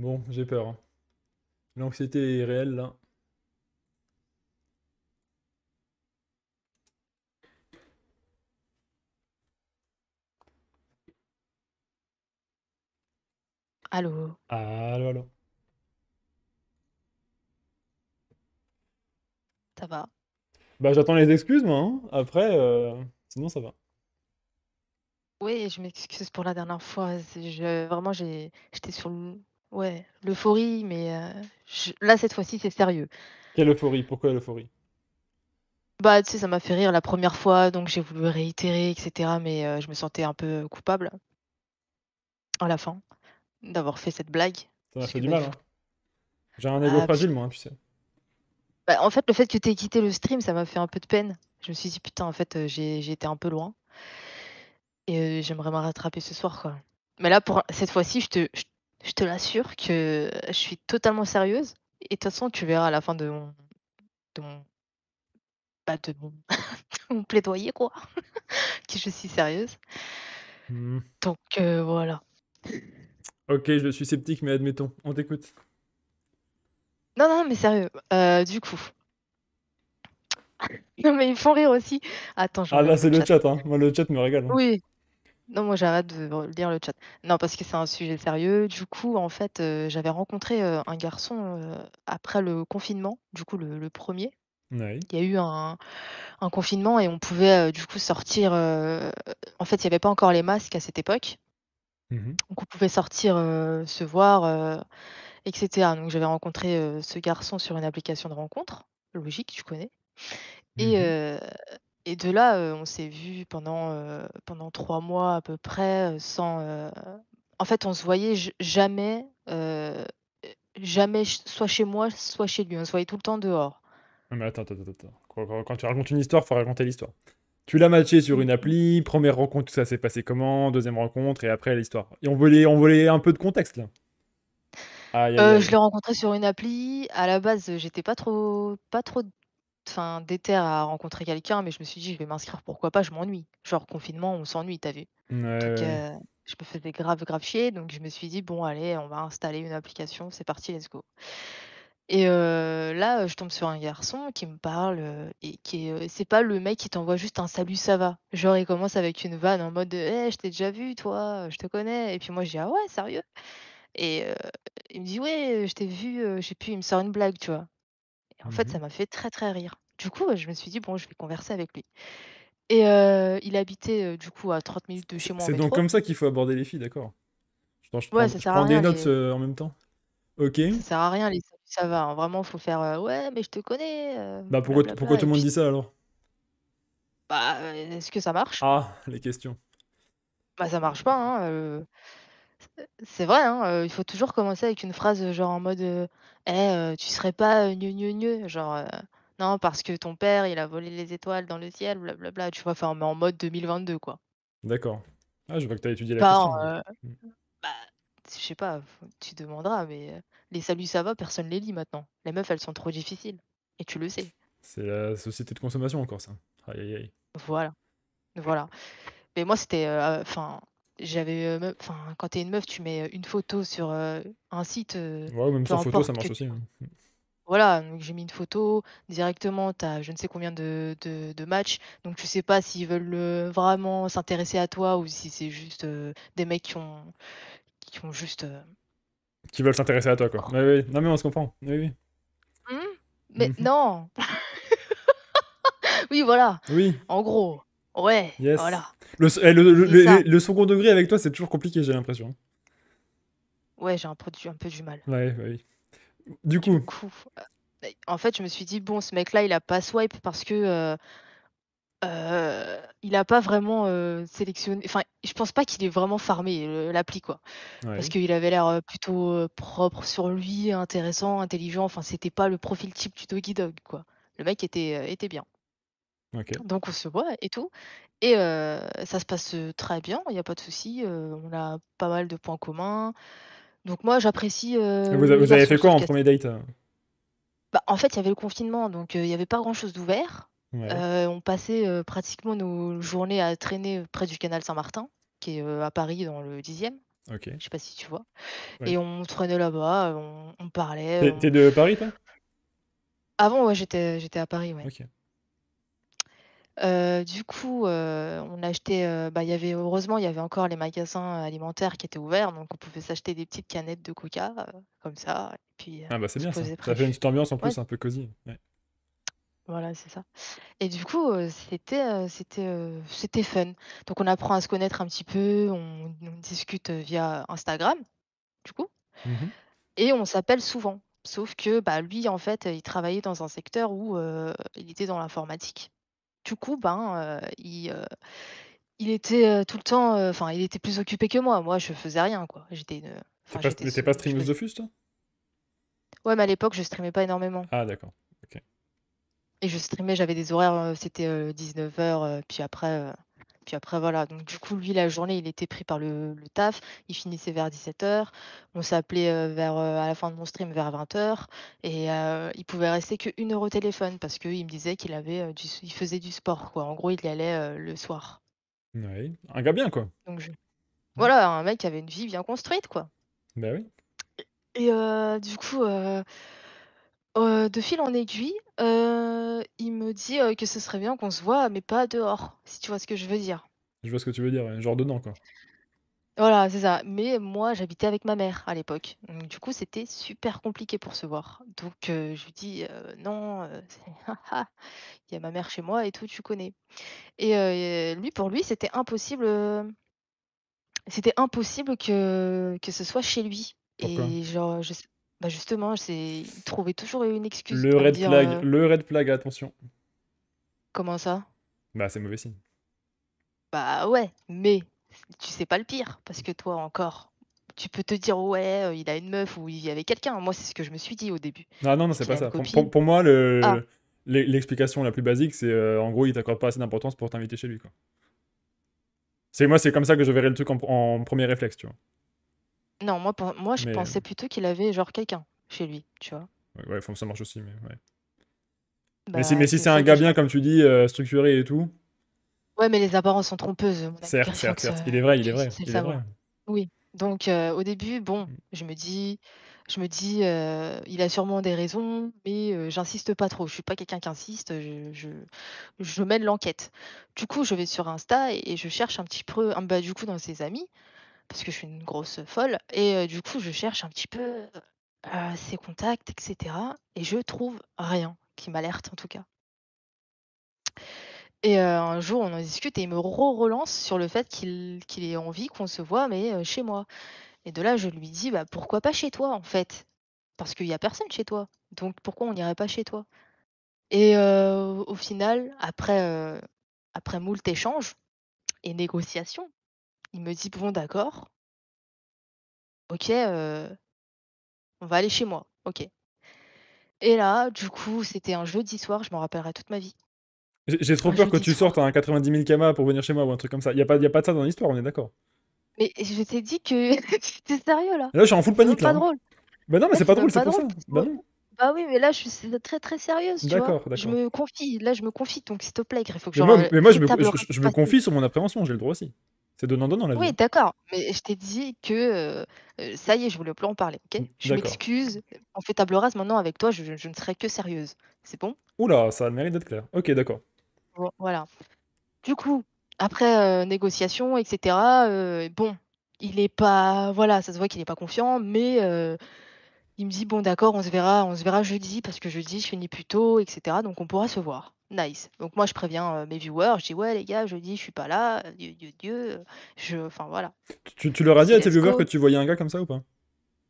Bon, j'ai peur. Hein. L'anxiété est réelle là. Allô. Allô, allô. Ça va. Bah j'attends les excuses moi. Hein. Après, euh, sinon ça va. Oui, je m'excuse pour la dernière fois. vraiment, j'étais sur le, Ouais, l'euphorie, mais euh, là, cette fois-ci, c'est sérieux. Quelle euphorie Pourquoi l'euphorie Bah, tu sais, ça m'a fait rire la première fois, donc j'ai voulu réitérer, etc. Mais euh, je me sentais un peu coupable à la fin d'avoir fait cette blague. Ça m'a fait du bah, mal. hein. J'ai un ego ah, fragile, moi, tu sais. bah, en fait, le fait que tu aies quitté le stream, ça m'a fait un peu de peine. Je me suis dit, putain, en fait, euh, j'ai été un peu loin. Et j'aimerais me rattraper ce soir, quoi. Mais là, pour cette fois-ci, je te, je te l'assure que je suis totalement sérieuse. Et de toute façon, tu verras à la fin de mon. Bah, plaidoyer, quoi. que je suis sérieuse. Mmh Donc, voilà. Ok, je suis sceptique, mais admettons. On t'écoute. Non, non, mais sérieux. du coup. non, mais ils font rire aussi. Attends, Ah, là, c'est le chat, hein. Moi, le chat me régale. Hein. Oui, non, moi j'arrête de dire le chat. Non, parce que c'est un sujet sérieux. Du coup, en fait, euh, j'avais rencontré euh, un garçon euh, après le confinement, du coup le, premier. Il y a eu un, confinement et on pouvait du coup sortir. En fait, il n'y avait pas encore les masques à cette époque. Mmh Donc on pouvait sortir, se voir, etc. Donc j'avais rencontré ce garçon sur une application de rencontre, logique, tu connais. Et, mmh et de là, on s'est vu pendant, pendant trois mois à peu près, sans. En fait, on se voyait jamais, jamais, soit chez moi, soit chez lui. On se voyait tout le temps dehors. Ah, mais attends, attends, attends. Quand, tu racontes une histoire, faut raconter l'histoire. Tu l'as matché sur une appli, première rencontre, tout ça s'est passé comment, deuxième rencontre, et après l'histoire. Et on voulait, on voulait un peu de contexte là. Euh, je l'ai rencontré sur une appli. À la base, j'étais pas trop, pas trop enfin, à rencontrer quelqu'un, mais je me suis dit, je vais m'inscrire, pourquoi pas, je m'ennuie. Genre, confinement, on s'ennuie, t'as vu. Euh, je me faisais grave, grave chier. Donc, je me suis dit, bon, allez, on va installer une application, c'est parti, let's go. Et euh, là, euh, je tombe sur un garçon qui me parle et qui c'est pas le mec qui t'envoie juste un salut, ça va. Genre, il commence avec une vanne en mode, Eh, je t'ai déjà vu, toi, je te connais. Et puis moi, je dis, ah ouais, sérieux? Et il me dit, ouais, je t'ai vu, j'ai je plus, il me sort une blague, tu vois en mmh fait, ça m'a fait très, très rire. Du coup, je me suis dit, bon, je vais converser avec lui. Et il habitait, du coup, à 30 minutes de chez moi c'est donc comme ça qu'il faut aborder les filles, d'accord. je Ouais, prends ça des notes, en même temps. OK. Ça sert à rien les ça va, Vraiment, hein. Vraiment, faut faire, «Ouais, mais je te connais, Bah, pourquoi pourquoi tout le monde dit ça alors? Bah, est-ce que ça marche? Ah, les questions. Bah, ça marche pas, hein, c'est vrai, hein, il faut toujours commencer avec une phrase, genre en mode, «Eh, tu serais pas, mieux gneu gneu genre, «Non, parce que ton père, il a volé les étoiles dans le ciel, blablabla tu vois? Enfin, mais en mode 2022, quoi. D'accord. Ah, je vois que t'as étudié la question, mmh. bah, je sais pas, tu demanderas, mais, les saluts ça va?» personne les lit maintenant. Les meufs, elles sont trop difficiles et tu le sais. C'est la société de consommation encore ça. Aïe aïe aïe. Voilà, voilà. Mais moi, c'était, enfin, j'avais euh, enfin quand t'es une meuf tu mets une photo sur un site ouais même sans photo ça marche aussi hein. voilà donc j'ai mis une photo directement t'as je ne sais combien de, de, matchs donc tu sais pas s'ils veulent vraiment s'intéresser à toi ou si c'est juste des mecs qui ont qui ont juste qui veulent s'intéresser à toi quoi oui. non mais on se comprend mmh. mais mmh non oui voilà oui en gros Ouais, voilà. Eh, le, second degré avec toi, c'est toujours compliqué, j'ai l'impression. Ouais, j'ai un, peu du mal. Ouais, ouais. Du coup. Euh, en fait, je me suis dit, bon, ce mec-là, il a pas swipe parce que. Euh, euh, il a pas vraiment sélectionné. Enfin, je pense pas qu'il ait vraiment farmé l'appli, quoi. Parce qu'il avait l'air plutôt propre sur lui, intéressant, intelligent. Enfin, c'était pas le profil type du Doggy Dog, quoi. Le mec était, était bien. Donc on se voit et tout. Et ça se passe très bien, il n'y a pas de souci. on a pas mal de points communs. Donc moi j'apprécie. vous, avez fait quoi en premier date bah, En fait, il y avait le confinement, donc il n'y avait pas grand chose d'ouvert. on passait pratiquement nos journées à traîner près du canal Saint-Martin, qui est à Paris dans le 10e. Je sais pas si tu vois. Et on traînait là-bas, on, parlait. T'es de Paris, toi Avant, ouais, j'étais à Paris. Ouais du coup, on achetait, bah, y avait, heureusement, il y avait encore les magasins alimentaires qui étaient ouverts, donc on pouvait s'acheter des petites canettes de coca, comme ça. Et puis, ah bah c'est bien ça. Ça fait une petite ambiance en plus, un peu cosy. Voilà, c'est ça. Et du coup, c'était, c'était, c'était fun. Donc on apprend à se connaître un petit peu, on, discute via Instagram, du coup. Mmh et on s'appelle souvent. Sauf que bah, lui, en fait, il travaillait dans un secteur où il était dans l'informatique du coup, ben, euh, il euh, il était euh, tout le temps, enfin, il était plus occupé que moi. Moi, je faisais rien, quoi. J'étais une. pas, streamer pas Ouais, mais à l'époque, je streamais pas énormément. Ah, d'accord. Et je streamais, j'avais des horaires, c'était 19h, puis après, après, voilà. Donc, du coup, lui, la journée, il était pris par le, taf. Il finissait vers 17h. On s'appelait euh, vers, euh, à la fin de mon stream vers 20h. Et euh, il pouvait rester qu'une heure au téléphone parce qu'il me disait qu'il avait du, il faisait du sport, quoi. En gros, il y allait le soir. Ouais. Un gars bien, quoi. Donc, Voilà, un mec qui avait une vie bien construite, quoi. Bah oui. Et, du coup de fil en aiguille, il me dit, que ce serait bien qu'on se voit, mais pas dehors, si tu vois ce que je veux dire. Je vois ce que tu veux dire, genre dedans, quoi. Voilà, c'est ça. Mais moi, j'habitais avec ma mère à l'époque, du coup, c'était super compliqué pour se voir. Donc je lui dis: non, il y a ma mère chez moi et tout, tu connais» et lui, pour lui, c'était impossible, c'était impossible que que ce soit chez lui et genre, je bah justement, c'est trouver toujours une excuse. Le red flag, euh, le red flag, attention. Comment ça Bah c'est mauvais signe. Bah ouais, mais tu sais pas le pire parce que toi encore, tu peux te dire ouais, euh, il a une meuf ou il y avait quelqu'un. Moi c'est ce que je me suis dit au début. Ah non non c'est pas ça. Pour, moi ah. le l'explication la plus basique c'est euh, en gros il t'accorde pas assez d'importance pour t'inviter chez lui quoi. C'est moi c'est comme ça que je verrais le truc en, en premier réflexe tu vois. Non, moi, je pensais euh plutôt qu'il avait genre quelqu'un chez lui, tu vois. ouais, ça marche aussi. Mais, ouais. Bah, mais si, c'est un gars bien, comme tu dis, euh, structuré et tout, Ouais, mais les apparences sont trompeuses, certes, certes, certes, euh, il est vrai, il est vrai, c'est vrai. Oui. Donc au début, bon, mm. je me dis, je me dis, il a sûrement des raisons, mais j'insiste pas trop. Je suis pas quelqu'un qui insiste. Je, je, mène l'enquête. Du coup, je vais sur Insta et, je cherche un petit peu, un, bas, du coup, dans ses amis parce que je suis une grosse folle. Et du coup, je cherche un petit peu ses contacts, etc. Et je trouve rien qui m'alerte en tout cas. Et un jour, on en discute et il me relance sur le fait qu'il ait envie qu'on se voit, mais chez moi. Et de là, je lui dis, bah, pourquoi pas chez toi en fait Parce qu'il n'y a personne chez toi. Donc pourquoi on n'irait pas chez toi Et au final, après, après moult échanges et négociations, il me dit bon d'accord. Ok, euh, on va aller chez moi. Ok. Et là, du coup, c'était un jeudi soir, je m'en rappellerai toute ma vie. J'ai trop peur que tu sortes un 90 000 kama pour venir chez moi ou un truc comme ça. Il n'y a, pas, y a pas de ça dans l'histoire, on est d'accord. Mais je t'ai dit que T'es sérieux là. Là, je suis en full panique là. C'est hein. pas drôle. Bah non, mais c'est pas drôle, c'est pour drôle. ça. Bah, bah, oui, mais là, je suis très très sérieuse. D'accord, d'accord. Je me confie, là, je me confie, donc s'il te plaît, il faut que mais Moi, mais moi, je me confie sur mon appréhension, j'ai le droit aussi. C'est donnant-donnant la vie. Oui, d'accord. Mais je t'ai dit que euh, euh, ça y est, je voulais plus en parler. ok mmh, je m'excuse. On fait table rase maintenant avec toi. Je, ne serai que sérieuse. C'est bon Oula, ça mérite d'être clair. Ok, d'accord. Voilà. Du coup, après euh, négociation, etc., bon, il n'est pas. Voilà, ça se voit qu'il n'est pas confiant, mais il me dit bon d'accord, on se verra, on se verra jeudi parce que jeudi je finis plus tôt, etc. Donc on pourra se voir. Nice. Donc moi je préviens euh, mes viewers, je dis ouais les gars, jeudi je suis pas là, euh, Dieu Dieu Dieu, euh, je, enfin voilà. Tu, tu leur as dit à tes viewers que tu voyais un gars comme ça ou pas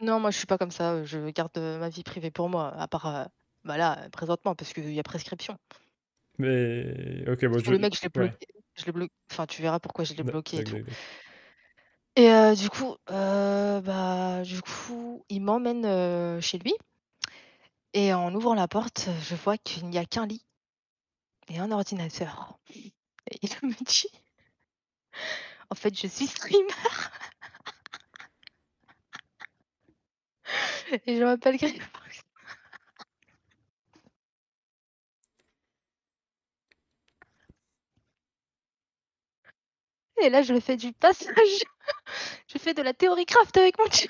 Non, moi je suis pas comme ça, je garde ma vie privée pour moi, à part voilà bah présentement parce qu'il y a prescription. Mais ok, bon, je... le mec je l'ai je l'ai bloqué. Enfin tu verras pourquoi je l'ai bloqué. Et tout. Et du coup, bah, du coup, il m'emmène, chez lui et en ouvrant la porte, je vois qu'il n'y a qu'un lit et un ordinateur et il me dit en fait, je suis streamer. Et je m'appelle Greg. et là je fais du passage. je fais de la théorie craft avec mon chat.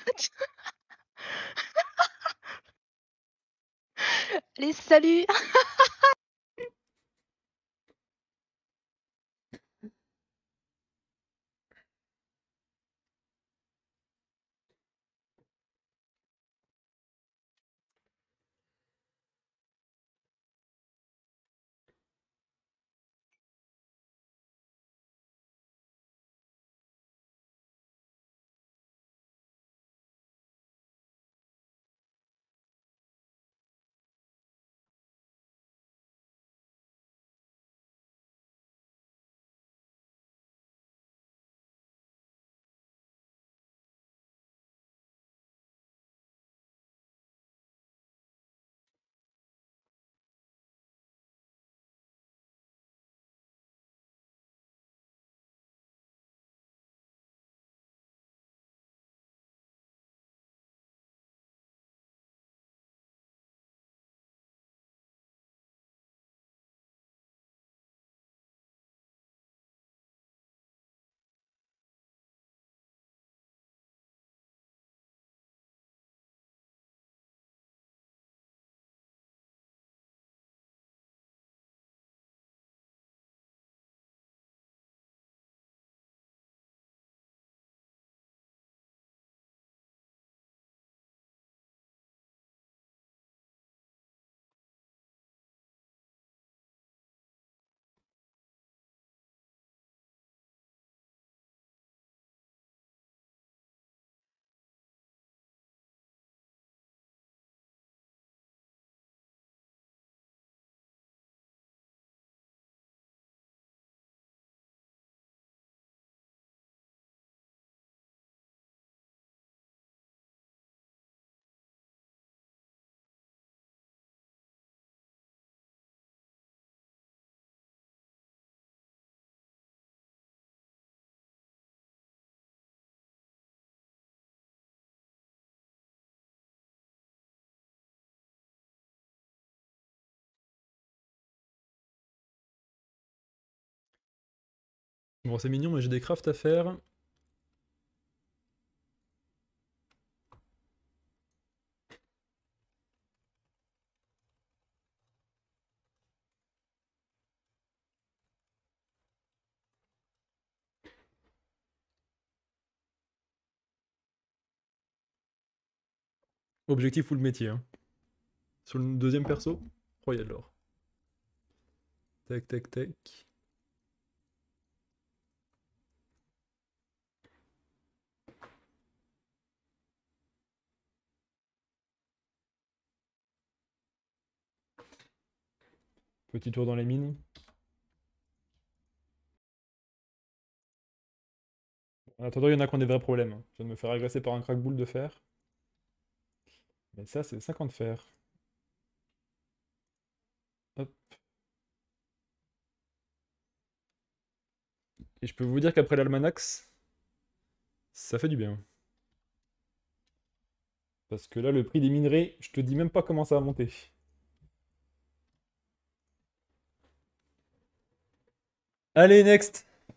Allez, salut Bon, c'est mignon, mais j'ai des crafts à faire. Objectif ou le métier. Hein. Sur le deuxième perso, oh, l'or. Tac, tac, tac. Petit tour dans les mines. En attendant, il y en a qui ont des vrais problèmes. Hein. Je viens de me faire agresser par un boule de fer. Mais ça, c'est 50 fer. Hop. Et je peux vous dire qu'après l'almanax, ça fait du bien. Parce que là, le prix des minerais, je te dis même pas comment ça va monter. Allez, next